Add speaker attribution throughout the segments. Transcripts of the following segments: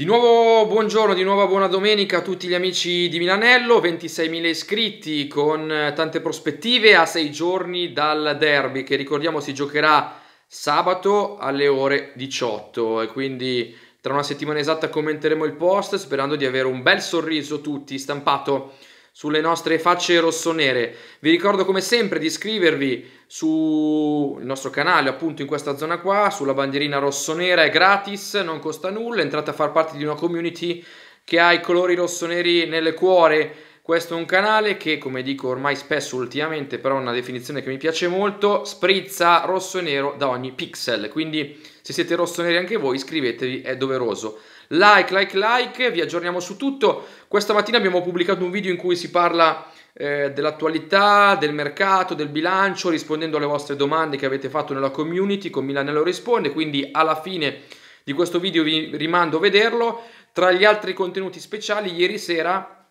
Speaker 1: Di nuovo buongiorno, di nuovo buona domenica a tutti gli amici di Milanello, 26.000 iscritti con eh, tante prospettive a sei giorni dal derby che ricordiamo si giocherà sabato alle ore 18 e quindi tra una settimana esatta commenteremo il post sperando di avere un bel sorriso tutti stampato sulle nostre facce rossonere. Vi ricordo come sempre di iscrivervi sul nostro canale, appunto in questa zona qua, sulla bandierina rossonera, è gratis, non costa nulla, entrate a far parte di una community che ha i colori rossoneri nel cuore. Questo è un canale che, come dico ormai spesso ultimamente, però è una definizione che mi piace molto, sprizza rosso e nero da ogni pixel. Quindi se siete rossoneri anche voi iscrivetevi, è doveroso. Like, like, like, vi aggiorniamo su tutto. Questa mattina abbiamo pubblicato un video in cui si parla eh, dell'attualità, del mercato, del bilancio, rispondendo alle vostre domande che avete fatto nella community con Milanello Risponde, quindi alla fine di questo video vi rimando a vederlo. Tra gli altri contenuti speciali, ieri sera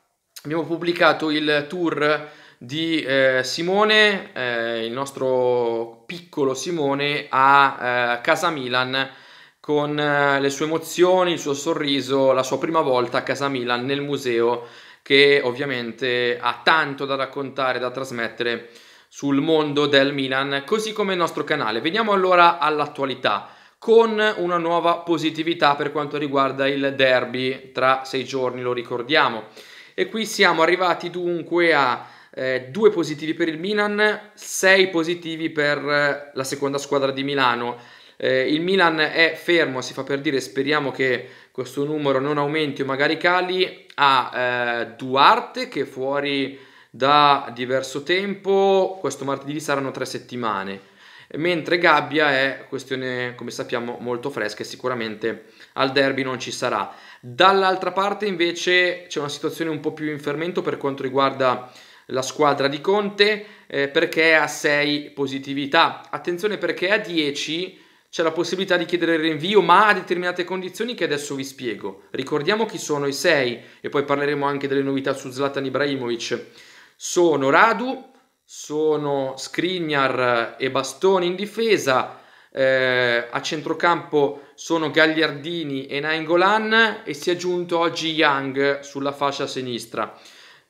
Speaker 1: abbiamo pubblicato il tour di eh, Simone, eh, il nostro piccolo Simone, a eh, Casa Milan con eh, le sue emozioni, il suo sorriso, la sua prima volta a casa Milan nel museo che ovviamente ha tanto da raccontare, da trasmettere sul mondo del Milan, così come il nostro canale. Veniamo allora all'attualità con una nuova positività per quanto riguarda il derby tra sei giorni, lo ricordiamo. E qui siamo arrivati dunque a eh, due positivi per il Milan, sei positivi per eh, la seconda squadra di Milano eh, il Milan è fermo, si fa per dire, speriamo che questo numero non aumenti o magari cali, a eh, Duarte che è fuori da diverso tempo, questo martedì saranno tre settimane, mentre Gabbia è questione, come sappiamo, molto fresca e sicuramente al derby non ci sarà. Dall'altra parte invece c'è una situazione un po' più in fermento per quanto riguarda la squadra di Conte eh, perché ha 6 positività. Attenzione perché a 10 c'è la possibilità di chiedere il rinvio, ma a determinate condizioni che adesso vi spiego. Ricordiamo chi sono i sei, e poi parleremo anche delle novità su Zlatan Ibrahimovic. Sono Radu, sono Skriniar eh, e Bastoni in difesa, eh, a centrocampo sono Gagliardini e Nainggolan e si è aggiunto oggi Young sulla fascia sinistra.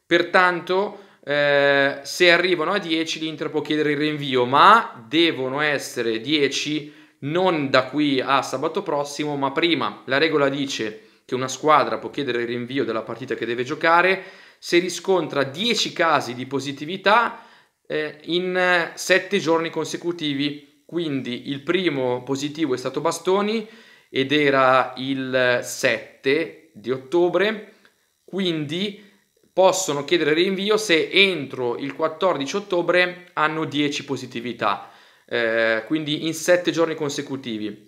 Speaker 1: Pertanto, eh, se arrivano a 10 l'Inter può chiedere il rinvio, ma devono essere 10 non da qui a sabato prossimo, ma prima la regola dice che una squadra può chiedere il rinvio della partita che deve giocare se riscontra 10 casi di positività eh, in 7 eh, giorni consecutivi. Quindi il primo positivo è stato Bastoni ed era il 7 di ottobre, quindi possono chiedere rinvio se entro il 14 ottobre hanno 10 positività eh, quindi in sette giorni consecutivi.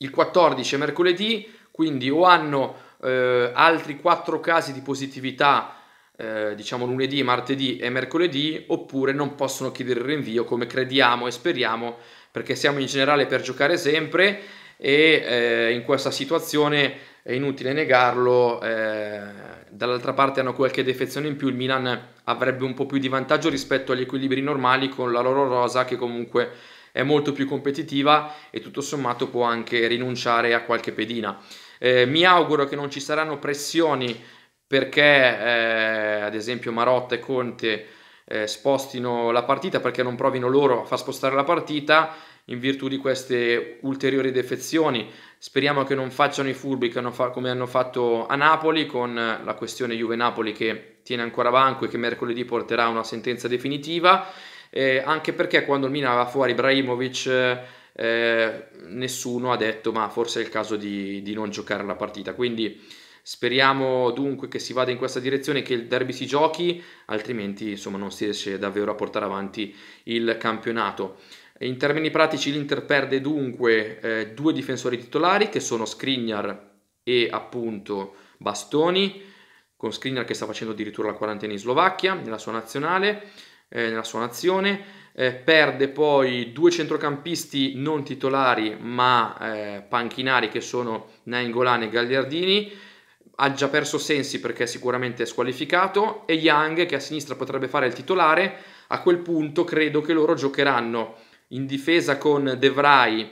Speaker 1: Il 14 è mercoledì, quindi o hanno eh, altri quattro casi di positività, eh, diciamo lunedì, martedì e mercoledì, oppure non possono chiedere il rinvio come crediamo e speriamo, perché siamo in generale per giocare sempre e eh, in questa situazione è inutile negarlo, eh, dall'altra parte hanno qualche defezione in più, il Milan avrebbe un po' più di vantaggio rispetto agli equilibri normali con la loro rosa che comunque è molto più competitiva e tutto sommato può anche rinunciare a qualche pedina. Eh, mi auguro che non ci saranno pressioni perché eh, ad esempio Marotta e Conte eh, spostino la partita perché non provino loro a far spostare la partita in virtù di queste ulteriori defezioni. Speriamo che non facciano i furbi hanno fa- come hanno fatto a Napoli con la questione Juve-Napoli che tiene ancora banco e che mercoledì porterà una sentenza definitiva, eh, anche perché quando il Milan va fuori Ibrahimovic eh, nessuno ha detto ma forse è il caso di, di non giocare la partita. Quindi speriamo dunque che si vada in questa direzione, che il derby si giochi, altrimenti insomma non si riesce davvero a portare avanti il campionato. In termini pratici l'Inter perde dunque eh, due difensori titolari che sono Skriniar e appunto Bastoni, con Skriniar che sta facendo addirittura la quarantena in Slovacchia, nella sua nazionale, eh, nella sua nazione. Eh, perde poi due centrocampisti non titolari ma eh, panchinari che sono Nainggolan e Gagliardini. Ha già perso Sensi perché sicuramente è squalificato e Young che a sinistra potrebbe fare il titolare. A quel punto credo che loro giocheranno in difesa con De Vrij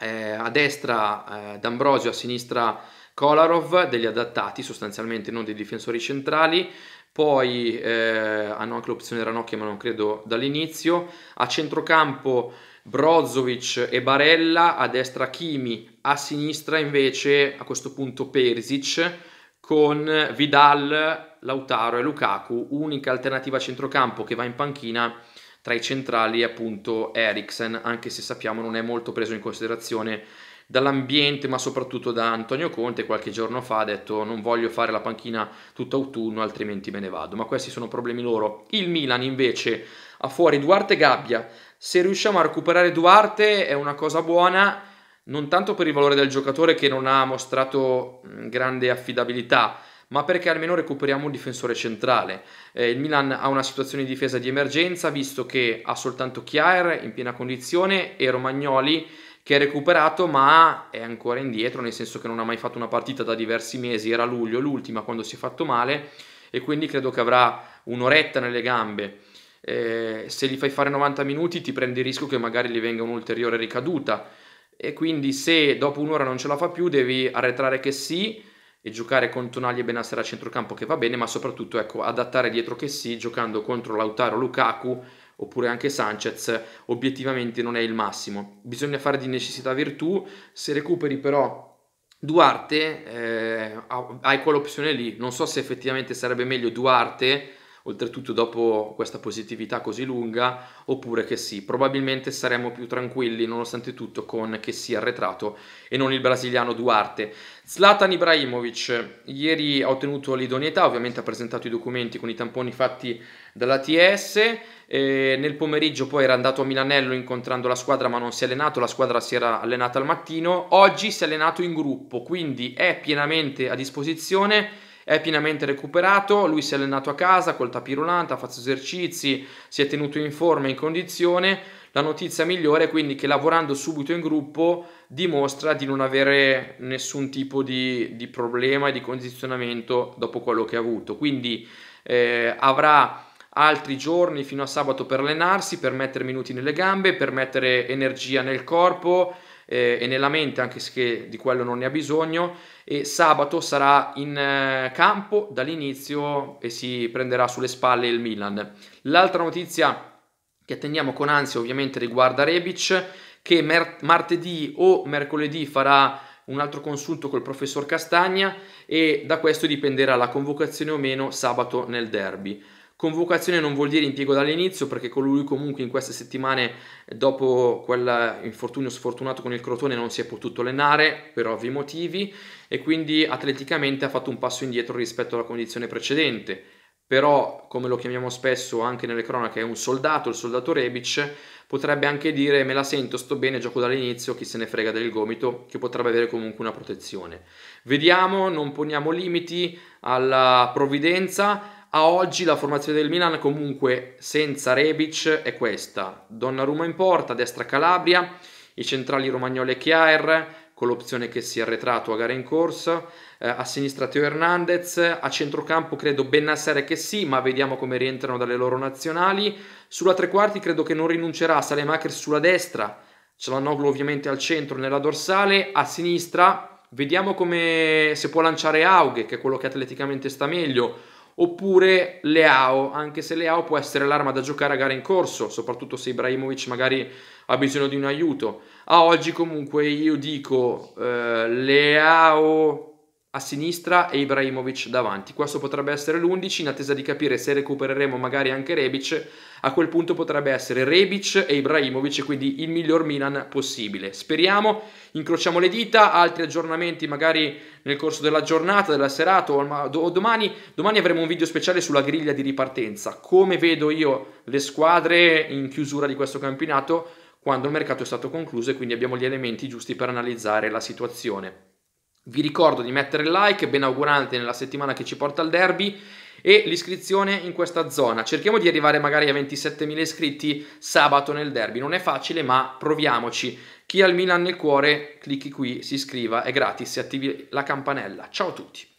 Speaker 1: eh, a destra eh, D'Ambrosio, a sinistra Kolarov, degli adattati sostanzialmente, non dei difensori centrali, poi eh, hanno anche l'opzione Ranocchia ma non credo dall'inizio, a centrocampo Brozovic e Barella, a destra Kimi, a sinistra invece a questo punto Persic con Vidal, Lautaro e Lukaku, unica alternativa a centrocampo che va in panchina tra i centrali appunto Eriksen, anche se sappiamo non è molto preso in considerazione dall'ambiente ma soprattutto da Antonio Conte qualche giorno fa ha detto non voglio fare la panchina tutto autunno altrimenti me ne vado ma questi sono problemi loro il Milan invece ha fuori Duarte Gabbia se riusciamo a recuperare Duarte è una cosa buona non tanto per il valore del giocatore che non ha mostrato mm, grande affidabilità ma perché almeno recuperiamo un difensore centrale. Eh, il Milan ha una situazione di difesa di emergenza, visto che ha soltanto Chiar in piena condizione e Romagnoli che è recuperato ma è ancora indietro, nel senso che non ha mai fatto una partita da diversi mesi, era luglio l'ultima quando si è fatto male e quindi credo che avrà un'oretta nelle gambe. Eh, se gli fai fare 90 minuti ti prendi il rischio che magari gli venga un'ulteriore ricaduta e quindi se dopo un'ora non ce la fa più devi arretrare che sì e giocare con Tonali e Benassera a centrocampo che va bene, ma soprattutto ecco, adattare dietro che sì, giocando contro Lautaro Lukaku oppure anche Sanchez, obiettivamente non è il massimo. Bisogna fare di necessità virtù, se recuperi però Duarte eh, hai quell'opzione lì, non so se effettivamente sarebbe meglio Duarte oltretutto dopo questa positività così lunga, oppure che sì, probabilmente saremmo più tranquilli nonostante tutto con che sia arretrato e non il brasiliano Duarte. Zlatan Ibrahimovic ieri ha ottenuto l'idoneità, ovviamente ha presentato i documenti con i tamponi fatti dall'ATS, eh, nel pomeriggio poi era andato a Milanello incontrando la squadra ma non si è allenato, la squadra si era allenata al mattino, oggi si è allenato in gruppo, quindi è pienamente a disposizione è pienamente recuperato, lui si è allenato a casa col tapirulante, ha fatto esercizi, si è tenuto in forma e in condizione. La notizia migliore è quindi che lavorando subito in gruppo dimostra di non avere nessun tipo di, di problema e di condizionamento dopo quello che ha avuto. Quindi eh, avrà altri giorni fino a sabato per allenarsi, per mettere minuti nelle gambe, per mettere energia nel corpo eh, e nella mente, anche se di quello non ne ha bisogno. E sabato sarà in eh, campo dall'inizio e si prenderà sulle spalle il Milan. L'altra notizia che attendiamo con ansia ovviamente riguarda Rebic, che mer- martedì o mercoledì farà un altro consulto col professor Castagna e da questo dipenderà la convocazione o meno sabato nel derby. Convocazione non vuol dire impiego dall'inizio perché colui comunque in queste settimane dopo quell'infortunio sfortunato con il crotone non si è potuto allenare per ovvi motivi e quindi atleticamente ha fatto un passo indietro rispetto alla condizione precedente. Però, come lo chiamiamo spesso anche nelle cronache, è un soldato, il soldato Rebic, potrebbe anche dire me la sento, sto bene, gioco dall'inizio, chi se ne frega del gomito, che potrebbe avere comunque una protezione. Vediamo, non poniamo limiti alla provvidenza, a oggi la formazione del Milan comunque senza Rebic è questa. Donnarumma in porta, destra Calabria, i centrali Romagnoli e Chiar, con l'opzione che si è arretrato a gara in corso, eh, a sinistra Teo Hernandez, a centrocampo credo Bennassere che sì, ma vediamo come rientrano dalle loro nazionali. Sulla tre quarti credo che non rinuncerà a Salemaker sulla destra, ce l'hanno ovviamente al centro nella dorsale, a sinistra vediamo come se può lanciare Aughe, che è quello che atleticamente sta meglio, oppure Leao, anche se Leao può essere l'arma da giocare a gara in corso, soprattutto se Ibrahimovic magari ha bisogno di un aiuto. A oggi comunque io dico eh, Leao a sinistra e Ibrahimovic davanti. Questo potrebbe essere l'11 in attesa di capire se recupereremo magari anche Rebic. A quel punto potrebbe essere Rebic e Ibrahimovic, quindi il miglior Milan possibile. Speriamo, incrociamo le dita, altri aggiornamenti magari nel corso della giornata, della serata o domani. Domani avremo un video speciale sulla griglia di ripartenza. Come vedo io le squadre in chiusura di questo campionato quando il mercato è stato concluso e quindi abbiamo gli elementi giusti per analizzare la situazione. Vi ricordo di mettere il like, ben augurante nella settimana che ci porta al derby e l'iscrizione in questa zona. Cerchiamo di arrivare magari a 27.000 iscritti sabato nel derby. Non è facile, ma proviamoci. Chi ha il Milan nel cuore, clicchi qui, si iscriva, è gratis attivi la campanella. Ciao a tutti.